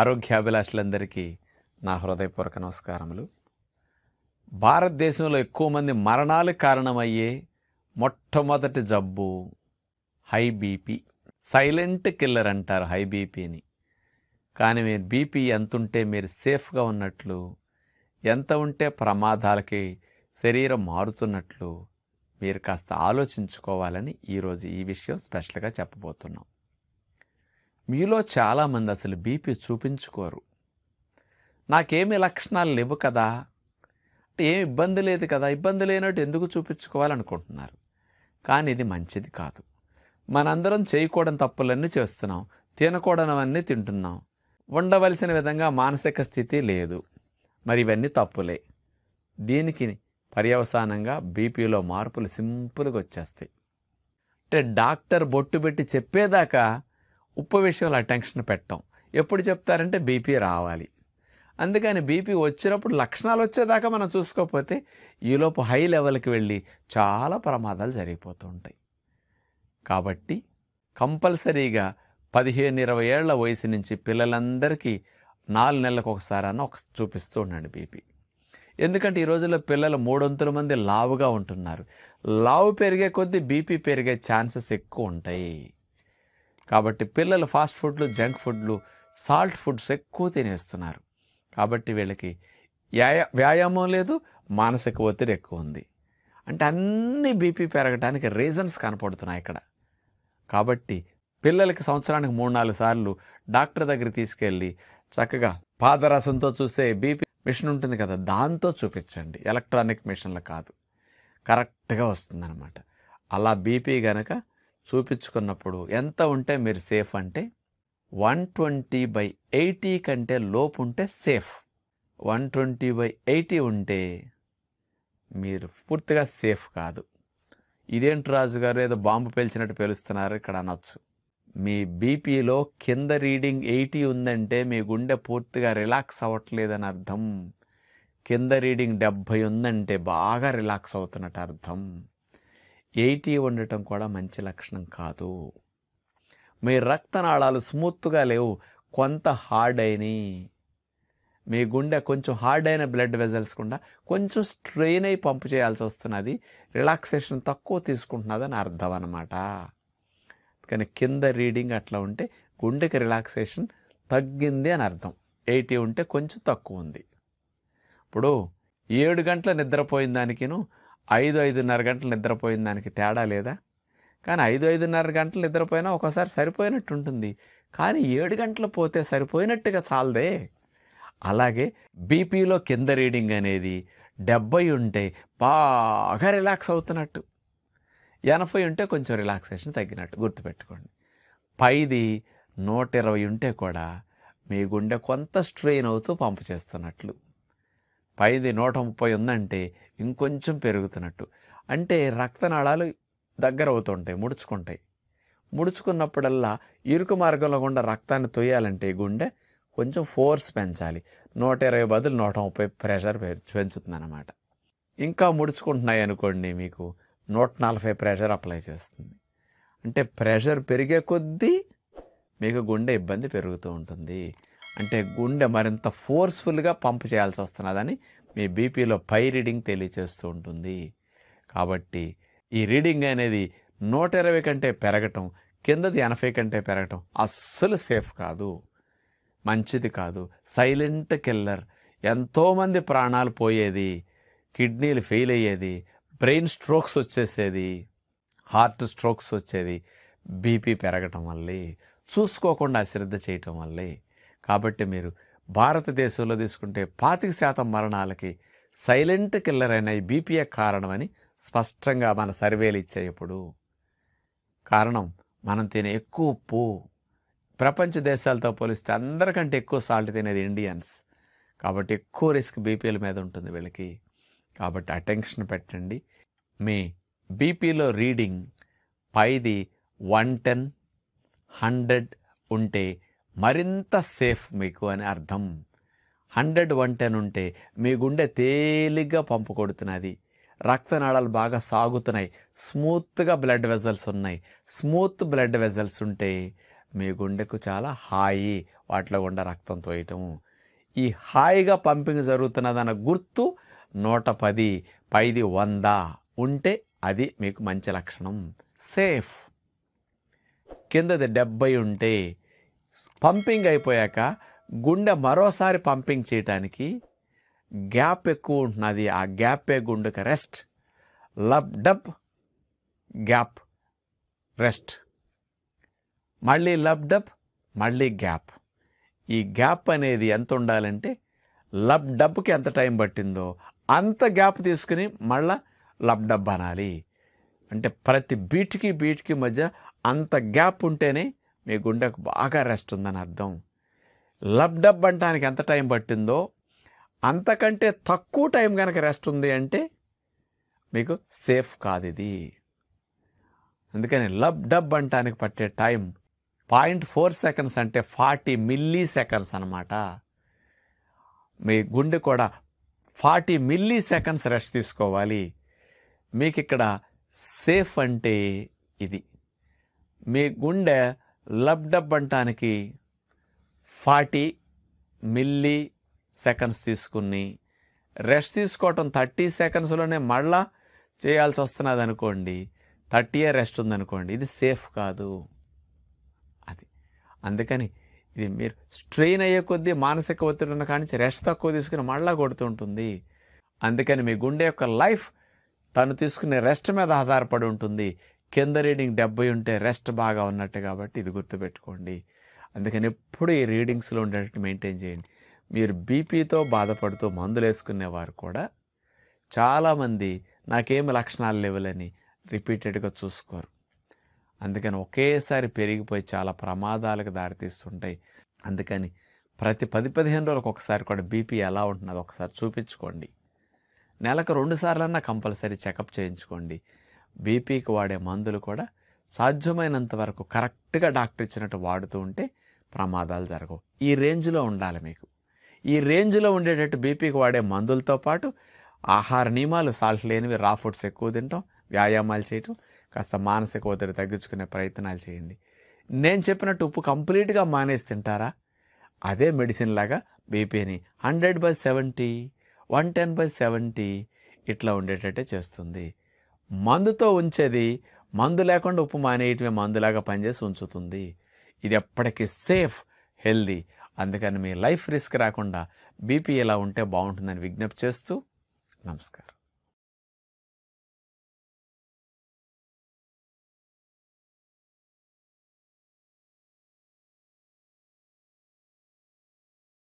ఆరోగ్యాభిలాషులందరికీ నా హృదయపూర్వక నమస్కారములు భారతదేశంలో ఎక్కువ మంది మరణాలు కారణమయ్యే మొట్టమొదటి జబ్బు హై బీపీ సైలెంట్ కిల్లర్ అంటారు హై బీపీని కానీ మీరు బీపీ ఎంత ఉంటే మీరు సేఫ్గా ఉన్నట్లు ఎంత ఉంటే ప్రమాదాలకి శరీరం మారుతున్నట్లు మీరు కాస్త ఆలోచించుకోవాలని ఈరోజు ఈ విషయం స్పెషల్గా చెప్పబోతున్నాం మీలో చాలామంది అసలు బీపీ చూపించుకోరు నాకేమి లక్షణాలు లేవు కదా అంటే ఏం ఇబ్బంది లేదు కదా ఇబ్బంది లేనట్టు ఎందుకు చూపించుకోవాలనుకుంటున్నారు కానీ ఇది మంచిది కాదు మనందరం చేయకూడని తప్పులన్నీ చేస్తున్నాం తినకూడనవన్నీ తింటున్నాం ఉండవలసిన విధంగా మానసిక స్థితి లేదు మరి ఇవన్నీ తప్పులే దీనికి పర్యవసానంగా బీపీలో మార్పులు సింపుల్గా వచ్చేస్తాయి అంటే డాక్టర్ బొట్టు పెట్టి చెప్పేదాకా ఉప్పు విషయంలో అటెన్షన్ పెట్టం ఎప్పుడు చెప్తారంటే బీపీ రావాలి అందుకని బీపీ వచ్చినప్పుడు లక్షణాలు వచ్చేదాకా మనం చూసుకోకపోతే ఈలోపు హై లెవెల్కి వెళ్ళి చాలా ప్రమాదాలు జరిగిపోతూ ఉంటాయి కాబట్టి కంపల్సరీగా పదిహేను ఇరవై ఏళ్ల వయసు నుంచి పిల్లలందరికీ నాలుగు నెలలకు ఒకసారి అని ఒక చూపిస్తూ ఉండండి బీపీ ఎందుకంటే ఈ రోజుల్లో పిల్లలు మూడొంతుల మంది లావుగా ఉంటున్నారు లావు పెరిగే కొద్దీ బీపీ పెరిగే ఛాన్సెస్ ఎక్కువ ఉంటాయి కాబట్టి పిల్లలు ఫాస్ట్ ఫుడ్లు జంక్ ఫుడ్లు సాల్ట్ ఫుడ్స్ ఎక్కువ తినేస్తున్నారు కాబట్టి వీళ్ళకి వ్యాయామం లేదు మానసిక ఒత్తిడి ఎక్కువ ఉంది అంటే అన్ని బీపీ పెరగడానికి రీజన్స్ కనపడుతున్నాయి ఇక్కడ కాబట్టి పిల్లలకి సంవత్సరానికి మూడు నాలుగు సార్లు డాక్టర్ దగ్గర తీసుకెళ్ళి చక్కగా పాదరసంతో చూసే బీపీ మిషన్ ఉంటుంది కదా దాంతో చూపించండి ఎలక్ట్రానిక్ మిషన్లు కాదు కరెక్ట్గా వస్తుందన్నమాట అలా బీపీ కనుక చూపించుకున్నప్పుడు ఎంత ఉంటే మీరు సేఫ్ అంటే వన్ ట్వంటీ బై ఎయిటీ కంటే లోపు ఉంటే safe one twenty by eighty ఉంటే మీరు పూర్తిగా సేఫ్ కాదు ఇదేంటి రాజుగారు ఏదో బాంబు పేల్చినట్టు పేలుస్తున్నారు ఇక్కడ అనొచ్చు మీ బీపీలో కింద రీడింగ్ ఎయిటీ ఉందంటే మీ గుండె పూర్తిగా రిలాక్స్ అవ్వట్లేదని అర్థం కింద రీడింగ్ డెబ్భై ఉందంటే బాగా రిలాక్స్ అవుతున్నట్టు అర్థం ఎయిటీ ఉండటం కూడా మంచి లక్షణం కాదు మీ రక్తనాళాలు స్మూత్గా లేవు కొంత హార్డ్ అయినాయి మీ గుండె కొంచెం హార్డ్ అయిన బ్లడ్ వెజల్స్ కూడా కొంచెం స్ట్రెయిన్ అయి పంపు చేయాల్సి వస్తున్నది రిలాక్సేషన్ తక్కువ తీసుకుంటున్నదని అర్థం అనమాట కానీ కింద రీడింగ్ అట్లా ఉంటే గుండెకి రిలాక్సేషన్ తగ్గింది అని అర్థం ఎయిటీ ఉంటే కొంచెం తక్కువ ఉంది ఇప్పుడు ఏడు గంటల నిద్రపోయిన దానికిను ఐదు ఐదున్నర గంటలు నిద్రపోయిన దానికి తేడా లేదా కానీ ఐదు ఐదున్నర గంటలు నిద్రపోయినా ఒకసారి సరిపోయినట్టు ఉంటుంది కానీ ఏడు గంటలు పోతే సరిపోయినట్టుగా చాలదే అలాగే బీపీలో కింద రీడింగ్ అనేది డెబ్బై ఉంటే బాగా రిలాక్స్ అవుతున్నట్టు ఎనభై ఉంటే కొంచెం రిలాక్సేషన్ తగ్గినట్టు గుర్తుపెట్టుకోండి పైది నూట ఇరవై ఉంటే కూడా మీ గుండె కొంత స్ట్రెయిన్ అవుతూ పంపు చేస్తున్నట్లు పైది నూట ముప్పై ఉందంటే ఇంకొంచెం పెరుగుతున్నట్టు అంటే రక్తనాళాలు దగ్గర అవుతుంటాయి ముడుచుకుంటాయి ముడుచుకున్నప్పుడల్లా ఇరుకు మార్గంలో గుండా రక్తాన్ని తొయ్యాలంటే గుండె కొంచెం ఫోర్స్ పెంచాలి నూట ఇరవై బదులు నూట ముప్పై ప్రెషర్ పెంచుతుందన్నమాట ఇంకా ముడుచుకుంటున్నాయి అనుకోండి మీకు నూట నలభై ప్రెషర్ అప్లై చేస్తుంది అంటే ప్రెషర్ పెరిగే కొద్దీ మీకు గుండె ఇబ్బంది పెరుగుతూ ఉంటుంది అంటే గుండె మరింత ఫోర్స్ఫుల్గా పంప్ చేయాల్సి వస్తున్నదని మీ బీపీలో పై రీడింగ్ తెలియచేస్తూ ఉంటుంది కాబట్టి ఈ రీడింగ్ అనేది నూట ఇరవై కంటే పెరగటం కిందది ఎనభై కంటే పెరగటం అస్సలు సేఫ్ కాదు మంచిది కాదు సైలెంట్ కిల్లర్ ఎంతోమంది ప్రాణాలు పోయేది కిడ్నీలు ఫెయిల్ అయ్యేది బ్రెయిన్ స్ట్రోక్స్ వచ్చేసేది హార్ట్ స్ట్రోక్స్ వచ్చేది బీపీ పెరగటం వల్లే చూసుకోకుండా అశ్రద్ధ చేయటం వల్లే కాబట్టి మీరు భారతదేశంలో తీసుకుంటే పాతిక శాతం మరణాలకి సైలెంట్ కిల్లర్ అయిన ఈ బీపీఏ కారణమని స్పష్టంగా మన సర్వేలు ఇచ్చాయి ఇప్పుడు కారణం మనం తినే ఎక్కువ ఉప్పు ప్రపంచ దేశాలతో పోలిస్తే అందరికంటే ఎక్కువ సాల్ట్ తినేది ఇండియన్స్ కాబట్టి ఎక్కువ రిస్క్ బీపీల మీద ఉంటుంది వీళ్ళకి కాబట్టి అటెన్షన్ పెట్టండి మీ బీపీలో రీడింగ్ పైది వన్ టెన్ హండ్రెడ్ ఉంటే మరింత సేఫ్ మీకు అని అర్థం హండ్రెడ్ వన్ టెన్ ఉంటే మీ గుండె తేలిగ్గా పంపు కొడుతున్నది రక్తనాళాలు బాగా సాగుతున్నాయి స్మూత్గా బ్లడ్ వెజల్స్ ఉన్నాయి స్మూత్ బ్లడ్ వెజల్స్ ఉంటే మీ గుండెకు చాలా హాయి వాటిలో గుండా రక్తం తోయటము ఈ హాయిగా పంపింగ్ జరుగుతున్నదన్న గుర్తు నూట పది పైది వంద ఉంటే అది మీకు మంచి లక్షణం సేఫ్ కిందది డెబ్బై ఉంటే పంపింగ్ అయిపోయాక గుండె మరోసారి పంపింగ్ చేయటానికి గ్యాప్ ఎక్కువ ఉంటున్నది ఆ గ్యాపే గుండెకి rest lub dub gap rest మళ్ళీ లబ్ డబ్ మళ్ళీ గ్యాప్ ఈ గ్యాప్ అనేది ఎంత ఉండాలంటే లబ్ డబ్కి ఎంత టైం పట్టిందో అంత గ్యాప్ తీసుకుని మళ్ళా లబ్ డబ్ అనాలి అంటే ప్రతి బీట్కి బీట్కి మధ్య అంత గ్యాప్ ఉంటేనే మీ గుండెకు బాగా రెస్ట్ ఉందని అర్థం లబ్డబ్ అంటానికి ఎంత టైం పట్టిందో అంతకంటే తక్కువ టైం కనుక రెస్ట్ ఉంది అంటే మీకు సేఫ్ కాదు ఇది అందుకని లబ్ డబ్ అంటానికి పట్టే టైం పాయింట్ ఫోర్ సెకండ్స్ అంటే ఫార్టీ మిల్లీ సెకండ్స్ అనమాట మీ గుండె కూడా ఫార్టీ మిల్లీ సెకండ్స్ రెస్ట్ తీసుకోవాలి మీకు ఇక్కడ సేఫ్ అంటే ఇది మీ గుండె లబ్డబ్ అంటానికి ఫార్టీ మిల్లీ సెకండ్స్ తీసుకుని రెస్ట్ తీసుకోవటం థర్టీ సెకండ్స్లోనే మళ్ళా చేయాల్సి వస్తున్నది అనుకోండి థర్టీయే రెస్ట్ ఉందనుకోండి ఇది సేఫ్ కాదు అది అందుకని ఇది మీరు స్ట్రెయిన్ అయ్యే కొద్దీ మానసిక ఒత్తిడి ఉన్న కానించి రెస్ట్ తక్కువ తీసుకుని మళ్ళా కొడుతుంటుంది అందుకని మీ గుండె యొక్క లైఫ్ తను తీసుకునే రెస్ట్ మీద ఆధారపడి ఉంటుంది కింద రీడింగ్ డెబ్బై ఉంటే రెస్ట్ బాగా ఉన్నట్టు కాబట్టి ఇది గుర్తుపెట్టుకోండి అందుకని ఎప్పుడు ఈ రీడింగ్స్లో ఉండేటట్టు మెయింటైన్ చేయండి మీరు బీపీతో బాధపడుతూ మందులు వేసుకునేవారు కూడా చాలామంది నాకేమి లక్షణాలు లేవులని రిపీటెడ్గా చూసుకోరు అందుకని ఒకేసారి పెరిగిపోయి చాలా ప్రమాదాలకు దారితీస్తుంటాయి అందుకని ప్రతి పది పదిహేను రోజులకు ఒకసారి కూడా బీపీ ఎలా ఉంటుందో ఒకసారి చూపించుకోండి నెలకు రెండుసార్లన్నా కంపల్సరీ చెకప్ చేయించుకోండి బీపీకి వాడే మందులు కూడా సాధ్యమైనంత వరకు కరెక్ట్గా డాక్టర్ ఇచ్చినట్టు వాడుతూ ఉంటే ప్రమాదాలు జరగవు ఈ రేంజ్లో ఉండాలి మీకు ఈ రేంజ్లో ఉండేటట్టు బీపీకి వాడే మందులతో పాటు ఆహార నియమాలు సాల్ట్ లేనివి రా ఫుడ్స్ ఎక్కువ తినటం వ్యాయామాలు చేయటం కాస్త మానసిక ఒత్తిడి తగ్గించుకునే ప్రయత్నాలు చేయండి నేను చెప్పినట్టు ఉప్పు కంప్లీట్గా మానేసి తింటారా అదే మెడిసిన్ లాగా బీపీని hundred by seventy one ten by seventy ఇట్లా ఉండేటట్టే చేస్తుంది మందుతో ఉంచేది మందు లేకుండా ఉప్పు మానేయటమే మందులాగా పనిచేసి ఉంచుతుంది ఇది ఎప్పటికీ సేఫ్ హెల్దీ అందుకని మీ లైఫ్ రిస్క్ రాకుండా బీపీ ఇలా ఉంటే బాగుంటుందని విజ్ఞప్తి చేస్తూ నమస్కారం